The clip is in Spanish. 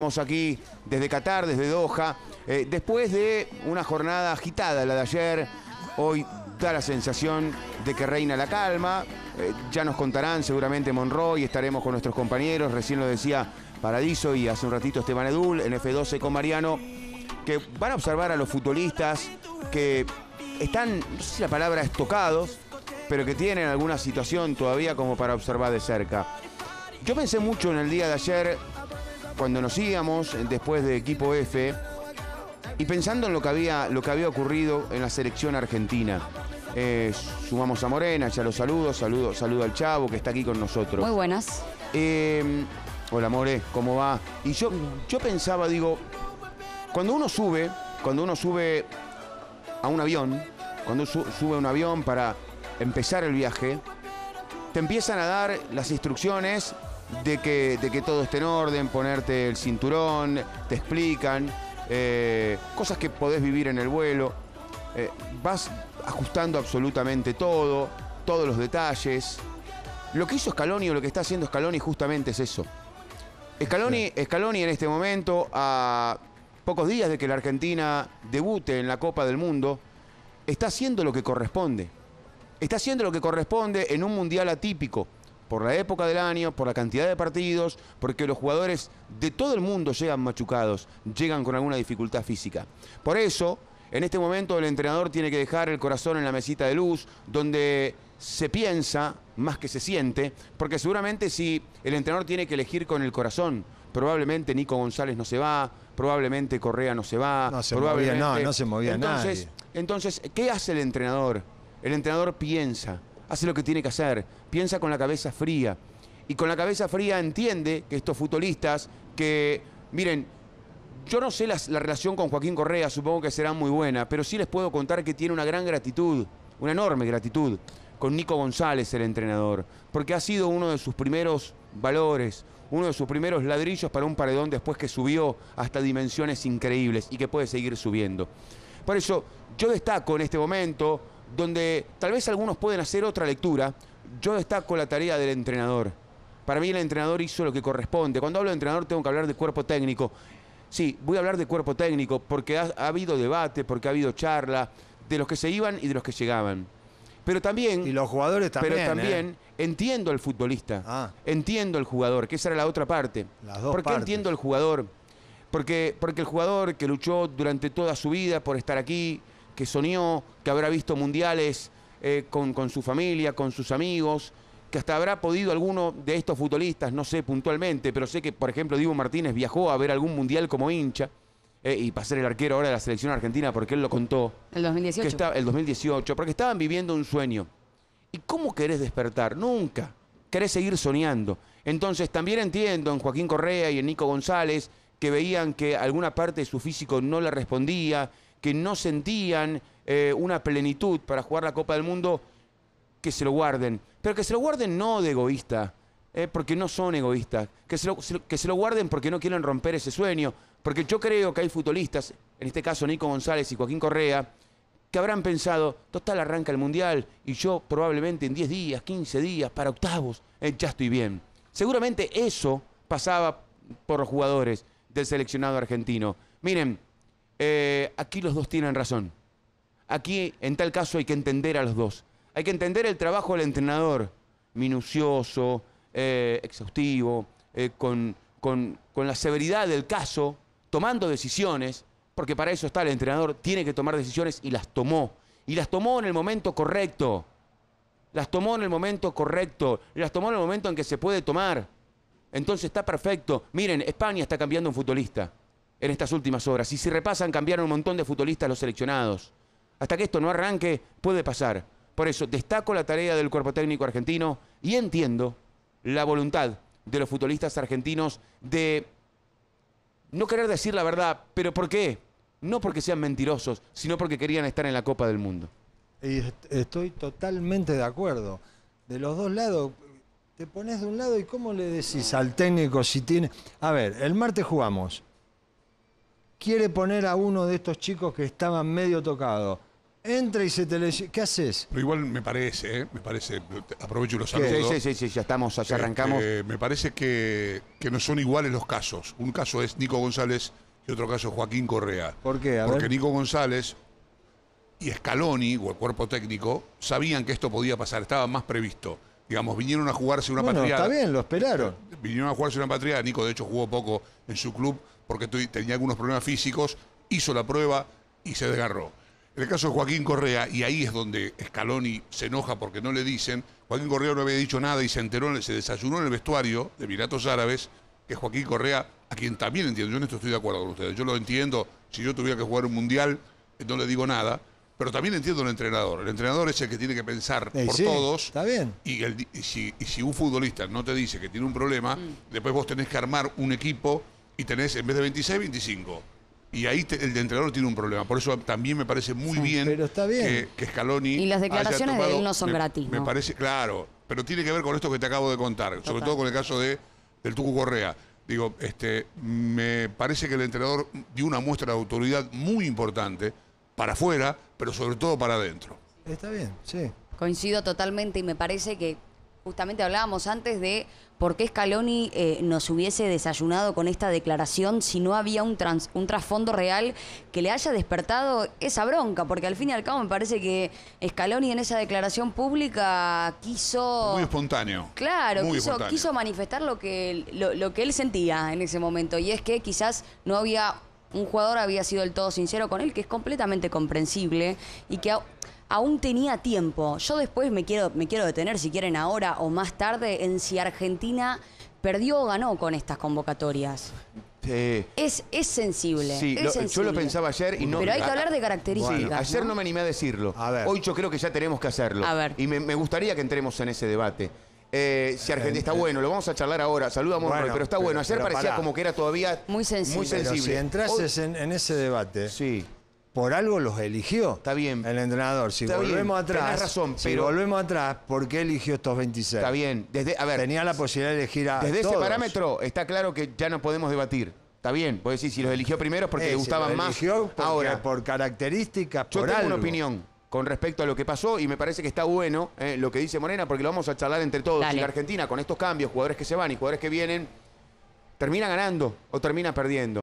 Estamos aquí desde Qatar, desde Doha, eh, después de una jornada agitada, la de ayer, hoy da la sensación de que reina la calma, eh, ya nos contarán seguramente Monroy, estaremos con nuestros compañeros, recién lo decía Paradiso y hace un ratito Esteban Edul, en F12 con Mariano, que van a observar a los futbolistas que están, no sé si la palabra es tocados, pero que tienen alguna situación todavía como para observar de cerca. Yo pensé mucho en el día de ayer cuando nos íbamos eh, después de equipo F y pensando en lo que había, lo que había ocurrido en la selección argentina. Eh, sumamos a Morena, ya los saludo, saludo, saludo al Chavo que está aquí con nosotros. Muy buenas. Eh, hola More, ¿cómo va? Y yo, yo pensaba, digo, cuando uno sube, cuando uno sube a un avión, cuando uno sube a un avión para empezar el viaje, te empiezan a dar las instrucciones de que, de todo esté en orden, ponerte el cinturón, te explican, eh, cosas que podés vivir en el vuelo. Eh, vas ajustando absolutamente todo, todos los detalles. Lo que hizo Scaloni o lo que está haciendo Scaloni justamente es eso. Scaloni, Scaloni en este momento, a pocos días de que la Argentina debute en la Copa del Mundo, está haciendo lo que corresponde. Está haciendo lo que corresponde en un mundial atípico por la época del año, por la cantidad de partidos, porque los jugadores de todo el mundo llegan machucados, llegan con alguna dificultad física. Por eso, en este momento el entrenador tiene que dejar el corazón en la mesita de luz, donde se piensa más que se siente, porque seguramente si el entrenador tiene que elegir con el corazón, probablemente Nico González no se va, probablemente Correa no se va, no se probablemente... no, se movía entonces, Entonces, ¿qué hace el entrenador? El entrenador piensa, hace lo que tiene que hacer, piensa con la cabeza fría. Y con la cabeza fría entiende que estos futbolistas, que, miren, yo no sé la relación con Joaquín Correa, supongo que será muy buena, pero sí les puedo contar que tiene una gran gratitud, una enorme gratitud con Nico González, el entrenador, porque ha sido uno de sus primeros valores, uno de sus primeros ladrillos para un paredón después que subió hasta dimensiones increíbles y que puede seguir subiendo. Por eso yo destaco en este momento donde tal vez algunos pueden hacer otra lectura, yo destaco la tarea del entrenador. Para mí el entrenador hizo lo que corresponde. Cuando hablo de entrenador tengo que hablar de cuerpo técnico. Sí, voy a hablar de cuerpo técnico porque ha, habido debate, porque ha habido charla de los que se iban y de los que llegaban. Pero también. Y los jugadores también. Pero también ¿eh? entiendo al futbolista. Ah. Entiendo al jugador, que esa era la otra parte. Las dos porque entiendo al jugador. Porque, porque el jugador que luchó durante toda su vida por estar aquí, que soñó, que habrá visto mundiales eh, con, con su familia, con sus amigos, que hasta habrá podido alguno de estos futbolistas, no sé puntualmente, pero sé que, por ejemplo, Diego Martínez viajó a ver algún mundial como hincha. Eh, y para ser el arquero ahora de la selección argentina, porque él lo contó. El 2018. Que el 2018, porque estaban viviendo un sueño. ¿Y cómo querés despertar? Nunca. Querés seguir soñando. Entonces también entiendo en Joaquín Correa y en Nico González que veían que alguna parte de su físico no le respondía, que no sentían eh, una plenitud para jugar la Copa del Mundo, que se lo guarden. Pero que se lo guarden no de egoísta, eh, porque no son egoístas. Que se, lo, que se, lo, guarden porque no quieren romper ese sueño. Porque yo creo que hay futbolistas, en este caso Nico González y Joaquín Correa, que habrán pensado, total arranca el Mundial y yo probablemente en 10 días, 15 días, para octavos, eh, ya estoy bien. Seguramente eso pasaba por los jugadores del seleccionado argentino. Miren, eh, aquí los dos tienen razón. Aquí, en tal caso, hay que entender a los dos. Hay que entender el trabajo del entrenador, minucioso, eh, exhaustivo, eh, con, con la severidad del caso, tomando decisiones, porque para eso está el entrenador, tiene que tomar decisiones y las tomó. Y las tomó en el momento correcto. Las tomó en el momento correcto. Las tomó en el momento en que se puede tomar. Entonces está perfecto. Miren, España está cambiando un futbolista en estas últimas horas. Y si repasan, cambiaron un montón de futbolistas los seleccionados. Hasta que esto no arranque, puede pasar. Por eso destaco la tarea del cuerpo técnico argentino y entiendo la voluntad de los futbolistas argentinos de no querer decir la verdad, pero ¿por qué? No porque sean mentirosos, sino porque querían estar en la Copa del Mundo. Y estoy totalmente de acuerdo. De los dos lados, te pones de un lado y cómo le decís al técnico si tiene... A ver, el martes jugamos quiere poner a uno de estos chicos que estaba medio tocado. Entra y se tele... ¿Qué haces? Pero igual me parece, eh, me parece, aprovecho y los saludos. Sí, sí, sí, ya estamos, ya este, arrancamos. me parece que, que, no son iguales los casos. Un caso es Nico González y otro caso Joaquín Correa. ¿Por qué? Porque Nico González y Scaloni, o el cuerpo técnico, sabían que esto podía pasar, estaba más previsto. Digamos, vinieron a jugarse una bueno, patriada. Está bien, lo esperaron. Vinieron a jugarse una patriada. Nico, de hecho, jugó poco en su club porque tenía algunos problemas físicos, hizo la prueba y se desgarró. En el caso de Joaquín Correa, y ahí es donde Scaloni se enoja porque no le dicen, Joaquín Correa no había dicho nada y se enteró, se desayunó en el vestuario de Emiratos Árabes, que Joaquín Correa, a quien también entiendo, yo en esto estoy de acuerdo con ustedes, yo lo entiendo, si yo tuviera que jugar un mundial, eh, no le digo nada, pero también entiendo al entrenador. El entrenador es el que tiene que pensar eh, por todos. Está bien. Y, si, un futbolista no te dice que tiene un problema, mm. después vos tenés que armar un equipo y tenés en vez de 26, 25. Y ahí el de entrenador tiene un problema. Por eso también me parece muy bien, Que, Scaloni. Y las declaraciones de él no son gratis. Me parece, claro, pero tiene que ver con esto que te acabo de contar, sobre todo con el caso de, del Tucu Correa. Digo, este, me parece que el entrenador dio una muestra de autoridad muy importante para afuera, pero sobre todo para adentro. Está bien, sí. Coincido totalmente y me parece que Justamente hablábamos antes de por qué Scaloni eh, nos hubiese desayunado con esta declaración si no había un, un trasfondo real que le haya despertado esa bronca, porque al fin y al cabo me parece que Scaloni en esa declaración pública quiso... Muy espontáneo. Claro, quiso, manifestar lo que, lo, que él sentía en ese momento, y es que quizás no había un jugador había sido del todo sincero con él, que es completamente comprensible y que aún tenía tiempo. Yo después me quiero, me quiero detener, si quieren ahora o más tarde, en si Argentina perdió o ganó con estas convocatorias. es, es sensible. Sí, yo lo pensaba ayer y no. Pero hay que ah, hablar de características. ayer ¿no? me animé a decirlo. Hoy yo creo que ya tenemos que hacerlo. A ver. Y me, gustaría que entremos en ese debate. Eh, si Argentina está bueno, lo vamos a charlar ahora. Saluda a pero está bueno. Ayer parecía como que era todavía muy sensible. Muy sensible. Pero si entrases en, ese debate, sí por algo los eligió. Está bien. El entrenador. Si volvemos atrás. razón, pero. volvemos atrás, ¿por qué eligió estos 26? Está bien. Desde, a ver. Tenía la posibilidad de elegir a. Desde ese parámetro está claro que ya no podemos debatir. Está bien. Puedes decir si los eligió primero porque eh, le gustaban más. Ahora. Por características, por Yo tengo una opinión con respecto a lo que pasó y me parece que está bueno eh, lo que dice Morena porque lo vamos a charlar entre todos. Y la Argentina, con estos cambios, jugadores que se van y jugadores que vienen, termina ganando o termina perdiendo.